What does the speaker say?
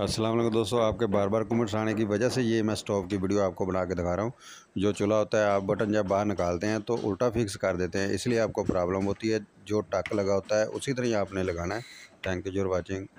असलम दोस्तों आपके बार बार कमेंट्स आने की वजह से ये मैं स्टोव की वीडियो आपको बना के दिखा रहा हूँ जो चूल्हा होता है आप बटन जब बाहर निकालते हैं तो उल्टा फिक्स कर देते हैं इसलिए आपको प्रॉब्लम होती है जो टक लगा होता है उसी तरह ही आपने लगाना है थैंक यू फॉर वॉचिंग